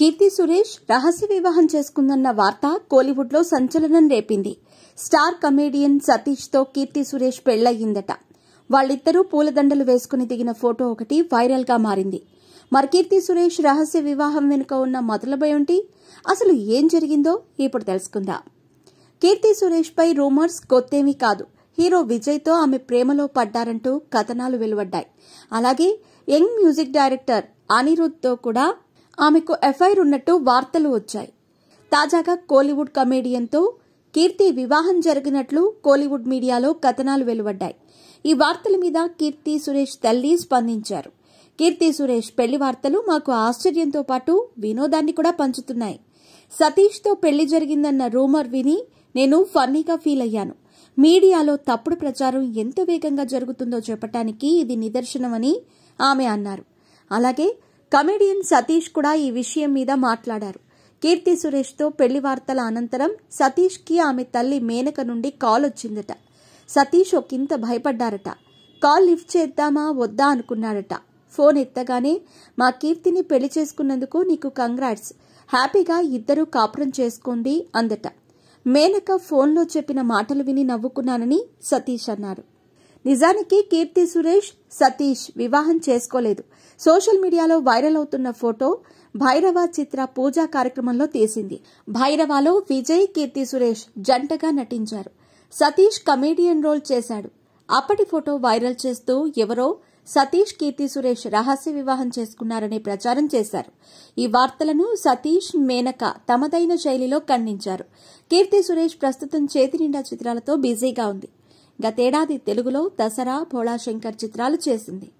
కీర్తి సురేష్ రహస్య వివాహం చేసుకుందన్న వార్త కోలీవుడ్లో సంచలనం రేపింది స్టార్ కమేడియన్ సతీష్తో కీర్తి సురేష్ పెళ్లయ్యిందట వాళ్ళిద్దరూ పూలదండలు వేసుకుని దిగిన ఫోటో ఒకటి వైరల్గా మారింది మరి కీర్తి సురేష్ రహస్య వివాహం వెనుక ఉన్న మొదలబేంటి అసలు ఏం జరిగిందో ఇప్పుడు తెలుసుకుందాం కీర్తి సురేష్పై రూమర్స్ కొత్తేమీ కాదు హీరో విజయ్తో ఆమె ప్రేమలో పడ్డారంటూ కథనాలు వెలువడ్డాయి అలాగే యంగ్ మ్యూజిక్ డైరెక్టర్ తో కూడా ఆమెకు ఎఫ్ఐఆర్ ఉన్నట్టు వార్తలు వచ్చాయి తాజాగా కోలీవుడ్ కమేడియన్తో కీర్తి వివాహం జరిగినట్లు కోలీవుడ్ మీడియాలో కథనాలు వెలువడ్డాయి ఈ వార్తల మీద కీర్తి సురేష్ తల్లి స్పందించారు కీర్తి సురేష్ పెళ్లి వార్తలు మాకు ఆశ్చర్యంతో పాటు వినోదాన్ని కూడా పంచుతున్నాయి సతీష్తో పెళ్లి జరిగిందన్న రూమర్ విని నేను ఫన్నీగా ఫీల్ అయ్యాను మీడియాలో తప్పుడు ప్రచారం ఎంత వేగంగా జరుగుతుందో చెప్పటానికి ఇది నిదర్శనమని ఆమె అన్నారు అలాగే కమెడియన్ సతీష్ కూడా ఈ విషయం మీద మాట్లాడారు కీర్తి సురేష్తో పెళ్లి వార్తల అనంతరం సతీష్కి ఆమె తల్లి మేనక నుండి కాల్ వచ్చిందట సతీష్ ఒకంత భయపడ్డారట కాల్ లిఫ్ట్ చేద్దామా వద్దా అనుకున్నాడట ఫోన్ ఎత్తగానే మా కీర్తిని పెళ్లి చేసుకున్నందుకు నీకు కంగ్రాట్స్ హ్యాపీగా ఇద్దరూ కాపురం చేసుకోండి అందట మేనక ఫోన్లో చెప్పిన మాటలు విని నవ్వుకున్నానని సతీష్ అన్నారు నిజానికి కీర్తి సురేష్ సతీష్ వివాహం చేసుకోలేదు సోషల్ మీడియాలో వైరల్ అవుతున్న ఫోటో భైరవ చిత్ర పూజా కార్యక్రమంలో తీసింది భైరవలో విజయ్ కీర్తి సురేష్ జంటగా నటించారు సతీష్ కమేడియన్ రోల్ చేశాడు అప్పటి ఫోటో వైరల్ చేస్తూ ఎవరో సతీష్ కీర్తి సురేష్ రహస్య వివాహం చేసుకున్నారనే ప్రచారం చేశారు ఈ వార్తలను సతీష్ మేనక తమదైన శైలిలో ఖండించారు కీర్తి సురేష్ ప్రస్తుతం చేతి నిండా చిత్రాలతో బిజీగా ఉంది గతేడాది తెలుగులో దసరా భోళాశంకర్ చిత్రాలు చేసింది